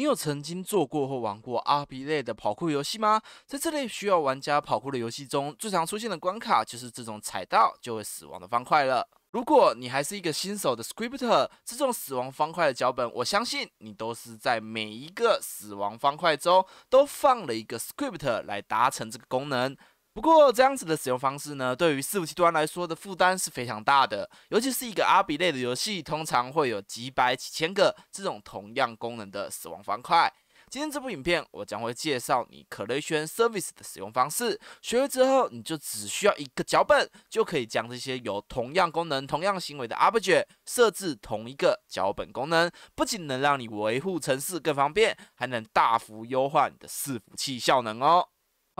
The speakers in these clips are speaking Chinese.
你有曾经做过或玩过 r p 类的跑酷游戏吗？在这类需要玩家跑酷的游戏中最常出现的关卡就是这种踩到就会死亡的方块了。如果你还是一个新手的 scripter，这种死亡方块的脚本，我相信你都是在每一个死亡方块中都放了一个 script 来达成这个功能。不过这样子的使用方式呢，对于伺服器端来说的负担是非常大的，尤其是一个阿比类的游戏，通常会有几百几千个这种同样功能的死亡方块。今天这部影片我将会介绍你 c o l t i o n Service 的使用方式，学会之后你就只需要一个脚本，就可以将这些有同样功能、同样行为的 object 设置同一个脚本功能，不仅能让你维护城市更方便，还能大幅优化你的伺服器效能哦。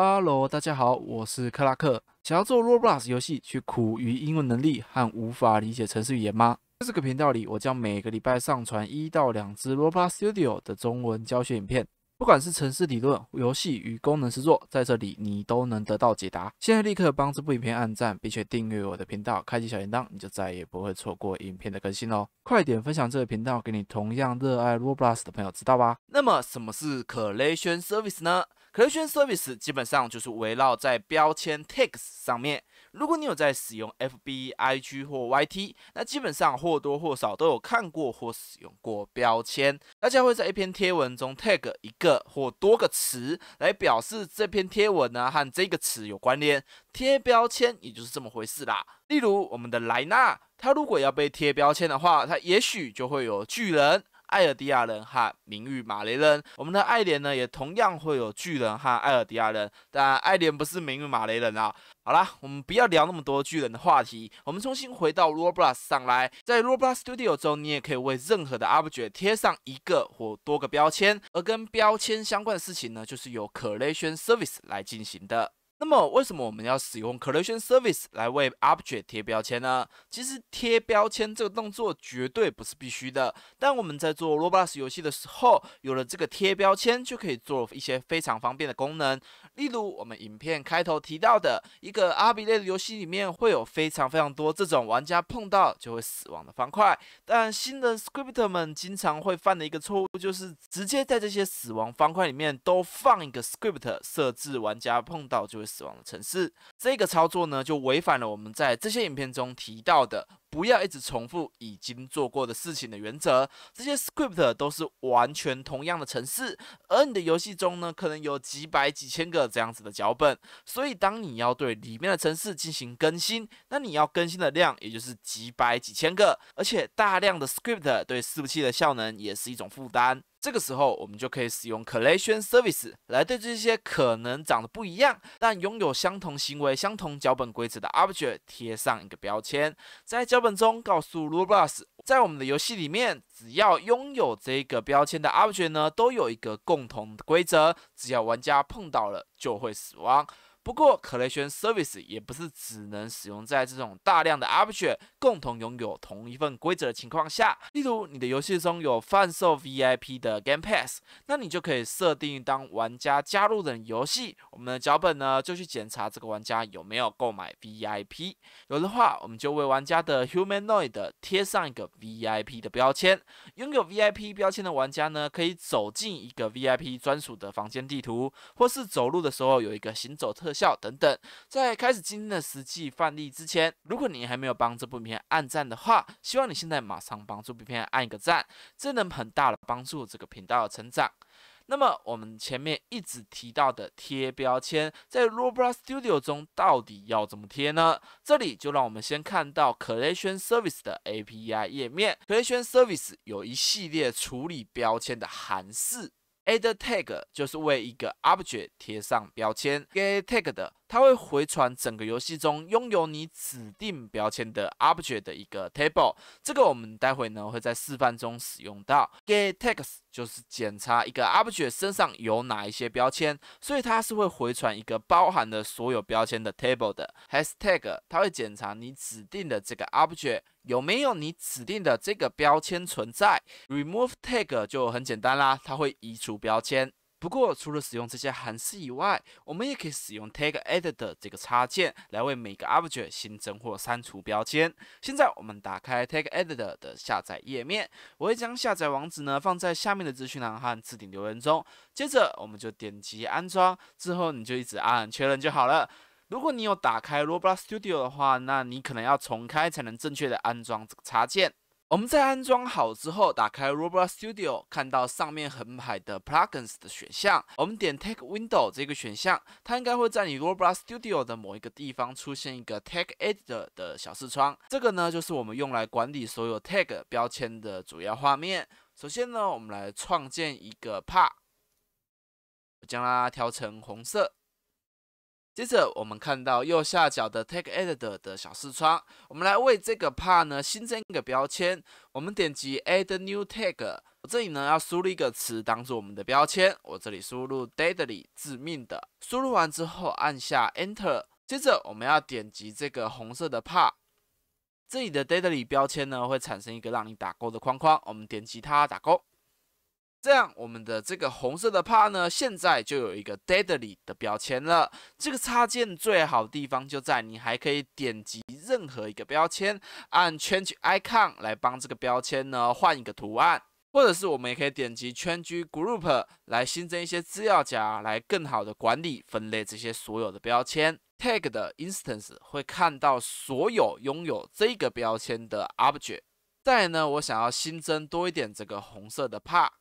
Hello，大家好，我是克拉克。想要做 Roblox 游戏却苦于英文能力和无法理解城市语言吗？在这个频道里，我将每个礼拜上传一到两支 Roblox Studio 的中文教学影片，不管是城市理论、游戏与功能制作，在这里你都能得到解答。现在立刻帮这部影片按赞，并且订阅我的频道，开启小铃铛，你就再也不会错过影片的更新喽！快点分享这个频道给你同样热爱 Roblox 的朋友知道吧。那么，什么是 c o l l e t i o n Service 呢？collection service 基本上就是围绕在标签 t a x s 上面。如果你有在使用 F B I G 或 Y T，那基本上或多或少都有看过或使用过标签。大家会在一篇贴文中 tag 一个或多个词，来表示这篇贴文呢和这个词有关联。贴标签也就是这么回事啦。例如我们的莱纳，他如果要被贴标签的话，他也许就会有巨人。艾尔迪亚人和名誉马雷人，我们的爱莲呢，也同样会有巨人和艾尔迪亚人，但爱莲不是名誉马雷人啊。好啦，我们不要聊那么多巨人的话题，我们重新回到 Roblox 上来，在 Roblox Studio 中，你也可以为任何的 Object 贴上一个或多个标签，而跟标签相关的事情呢，就是由 Collation Service 来进行的。那么为什么我们要使用 Collision Service 来为 Object 贴标签呢？其实贴标签这个动作绝对不是必须的，但我们在做 Roblox 游戏的时候，有了这个贴标签，就可以做一些非常方便的功能。例如我们影片开头提到的，一个阿比类的游戏里面会有非常非常多这种玩家碰到就会死亡的方块。但新人 Scripter 们经常会犯的一个错误，就是直接在这些死亡方块里面都放一个 Script 设置玩家碰到就会。死亡的城市这个操作呢，就违反了我们在这些影片中提到的“不要一直重复已经做过的事情”的原则。这些 script 都是完全同样的城市，而你的游戏中呢，可能有几百、几千个这样子的脚本。所以，当你要对里面的城市进行更新，那你要更新的量也就是几百、几千个，而且大量的 script 对服务器的效能也是一种负担。这个时候，我们就可以使用 Collision Service 来对这些可能长得不一样但拥有相同行为、相同脚本规则的 Object 贴上一个标签，在脚本中告诉 l u b l u s 在我们的游戏里面，只要拥有这个标签的 Object 呢，都有一个共同规则，只要玩家碰到了就会死亡。不过，可 o n service 也不是只能使用在这种大量的 object 共同拥有同一份规则的情况下。例如，你的游戏中有贩售 VIP 的 game pass，那你就可以设定当玩家加入的游戏，我们的脚本呢就去检查这个玩家有没有购买 VIP，有的话，我们就为玩家的 humanoid 贴上一个 VIP 的标签。拥有 VIP 标签的玩家呢，可以走进一个 VIP 专属的房间地图，或是走路的时候有一个行走特。效等等，在开始今天的实际范例之前，如果你还没有帮这部影片按赞的话，希望你现在马上帮助这部片按一个赞，这能很大的帮助这个频道成长。那么我们前面一直提到的贴标签，在 r o b l o x s t u d i o 中到底要怎么贴呢？这里就让我们先看到 Collection Service 的 API 页面，Collection Service 有一系列处理标签的函数。add tag 就是为一个 object 贴上标签，get tag 的，它会回传整个游戏中拥有你指定标签的 object 的一个 table，这个我们待会呢会在示范中使用到。get tags 就是检查一个 object 身上有哪一些标签，所以它是会回传一个包含了所有标签的 table 的。has tag 它会检查你指定的这个 object。有没有你指定的这个标签存在？remove tag 就很简单啦，它会移除标签。不过除了使用这些函数以外，我们也可以使用 tag editor 这个插件来为每个 object 新增或删除标签。现在我们打开 tag editor 的下载页面，我会将下载网址呢放在下面的资讯栏和置顶留言中。接着我们就点击安装，之后你就一直按确认就好了。如果你有打开 Robo l x Studio 的话，那你可能要重开才能正确的安装这个插件。我们在安装好之后，打开 Robo l x Studio，看到上面横排的 Plugins 的选项，我们点 Tag Window 这个选项，它应该会在你 Robo l x Studio 的某一个地方出现一个 Tag Editor 的小视窗。这个呢，就是我们用来管理所有 Tag 标签的主要画面。首先呢，我们来创建一个 Par，我将它调成红色。接着，我们看到右下角的 Tag Editor 的小视窗，我们来为这个 Par 呢新增一个标签。我们点击 Add New Tag，这里呢要输入一个词当做我们的标签，我这里输入 Deadly 致命的。输入完之后按下 Enter，接着我们要点击这个红色的 Par，这里的 Deadly 标签呢会产生一个让你打勾的框框，我们点击它打勾。这样，我们的这个红色的帕呢，现在就有一个 deadly 的标签了。这个插件最好的地方就在你还可以点击任何一个标签，按 change icon 来帮这个标签呢换一个图案，或者是我们也可以点击 change group 来新增一些资料夹，来更好的管理分类这些所有的标签。tag 的 instance 会看到所有拥有这个标签的 object。再呢，我想要新增多一点这个红色的帕。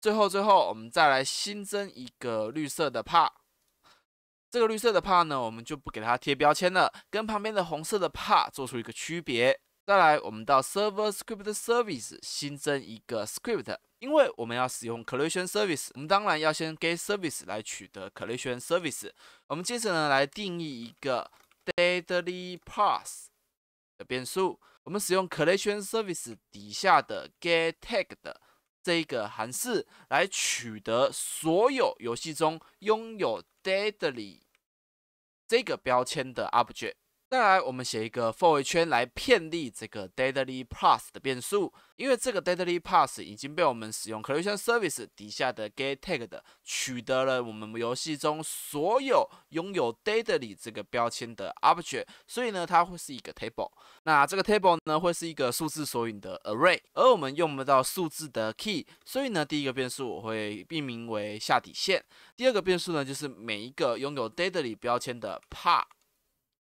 最后，最后，我们再来新增一个绿色的帕。这个绿色的帕呢，我们就不给它贴标签了，跟旁边的红色的帕做出一个区别。再来，我们到 Server Script Service 新增一个 Script，因为我们要使用 c o r e i t i o n Service，我们当然要先 Get Service 来取得 c o r e i t i o n Service。我们接着呢，来定义一个 Deadly Pass 的变速，我们使用 c o r e i t i o n Service 底下的 Get Tag 的。这个函数来取得所有游戏中拥有 “deadly” 这个标签的 o b j e c t 再来，我们写一个 for 圈来遍历这个 deadly pass 的变数，因为这个 deadly pass 已经被我们使用 c o l l i s i o n service 底下的 get tag 的取得了我们游戏中所有拥有 deadly 这个标签的 object，所以呢，它会是一个 table。那这个 table 呢，会是一个数字索引的 array，而我们用不到数字的 key，所以呢，第一个变数我会命名为下底线，第二个变数呢，就是每一个拥有 deadly 标签的 p a r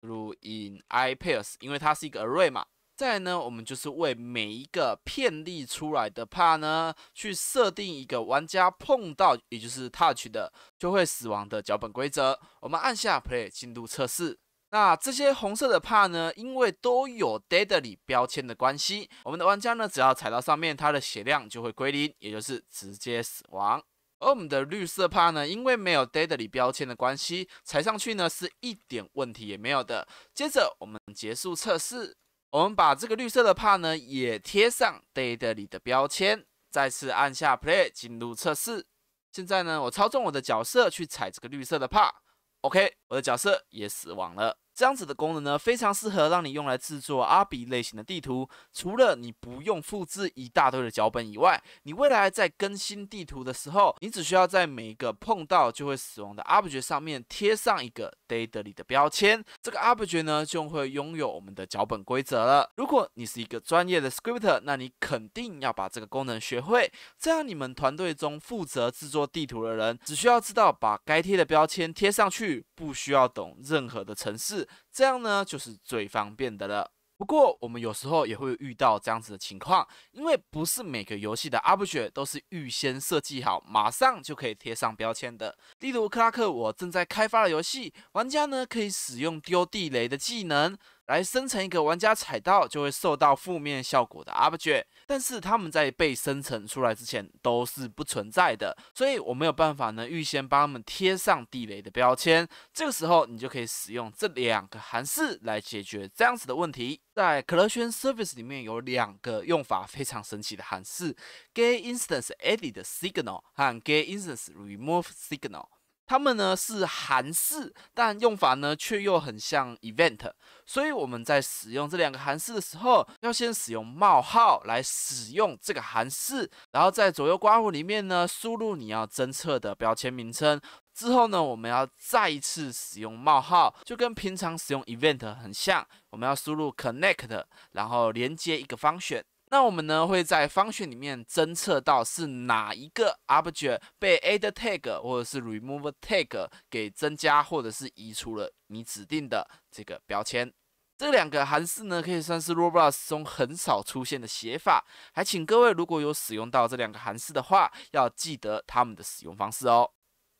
如 in i p a i r s 因为它是一个 array 嘛。再呢，我们就是为每一个片立出来的 part 呢，去设定一个玩家碰到，也就是 touch 的就会死亡的脚本规则。我们按下 play 进度测试。那这些红色的 part 呢，因为都有 deadly 标签的关系，我们的玩家呢，只要踩到上面，他的血量就会归零，也就是直接死亡。而我们的绿色帕呢，因为没有 deadly 标签的关系，踩上去呢是一点问题也没有的。接着我们结束测试，我们把这个绿色的帕呢也贴上 deadly 的标签，再次按下 play 进入测试。现在呢，我操纵我的角色去踩这个绿色的帕，OK，我的角色也死亡了。这样子的功能呢，非常适合让你用来制作阿比类型的地图。除了你不用复制一大堆的脚本以外，你未来在更新地图的时候，你只需要在每一个碰到就会死亡的阿布爵上面贴上一个 deadly 的标签，这个阿布爵呢就会拥有我们的脚本规则了。如果你是一个专业的 scripter，那你肯定要把这个功能学会。这样你们团队中负责制作地图的人只需要知道把该贴的标签贴上去，不需要懂任何的城市。这样呢，就是最方便的了。不过，我们有时候也会遇到这样子的情况，因为不是每个游戏的 object 都是预先设计好，马上就可以贴上标签的。例如，克拉克，我正在开发的游戏，玩家呢可以使用丢地雷的技能。来生成一个玩家踩到就会受到负面效果的 object，但是他们在被生成出来之前都是不存在的，所以我没有办法呢预先帮他们贴上地雷的标签。这个时候你就可以使用这两个函数来解决这样子的问题。在 Collection Service 里面有两个用法非常神奇的函数：get instance edit signal 和 get instance remove signal。它们呢是函式，但用法呢却又很像 event，所以我们在使用这两个函式的时候，要先使用冒号来使用这个函式，然后在左右刮弧里面呢输入你要侦测的标签名称，之后呢我们要再一次使用冒号，就跟平常使用 event 很像，我们要输入 connect，然后连接一个方选。那我们呢会在方选里面侦测到是哪一个 object 被 add tag 或者是 remove tag 给增加或者是移除了你指定的这个标签。这两个函数呢可以算是 r o b l o x 中很少出现的写法，还请各位如果有使用到这两个函数的话，要记得它们的使用方式哦。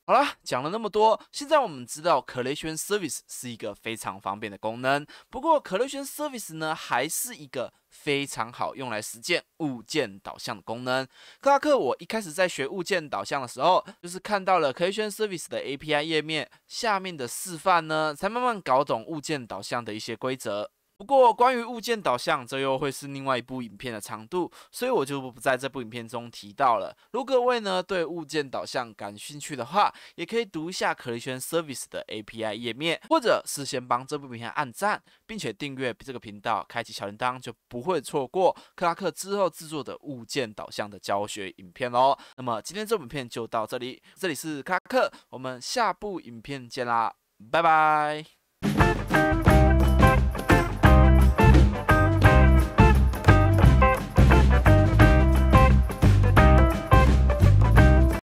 好啦，讲了那么多，现在我们知道 Collection Service 是一个非常方便的功能。不过，Collection Service 呢，还是一个非常好用来实践物件导向的功能。克拉克，我一开始在学物件导向的时候，就是看到了 Collection Service 的 API 页面下面的示范呢，才慢慢搞懂物件导向的一些规则。不过，关于物件导向，这又会是另外一部影片的长度，所以我就不在这部影片中提到了。如果各位呢对物件导向感兴趣的话，也可以读一下可力轩 Service 的 API 页面，或者是先帮这部影片按赞，并且订阅这个频道，开启小铃铛，就不会错过克拉克之后制作的物件导向的教学影片喽。那么今天这部影片就到这里，这里是克拉克，我们下部影片见啦，拜拜。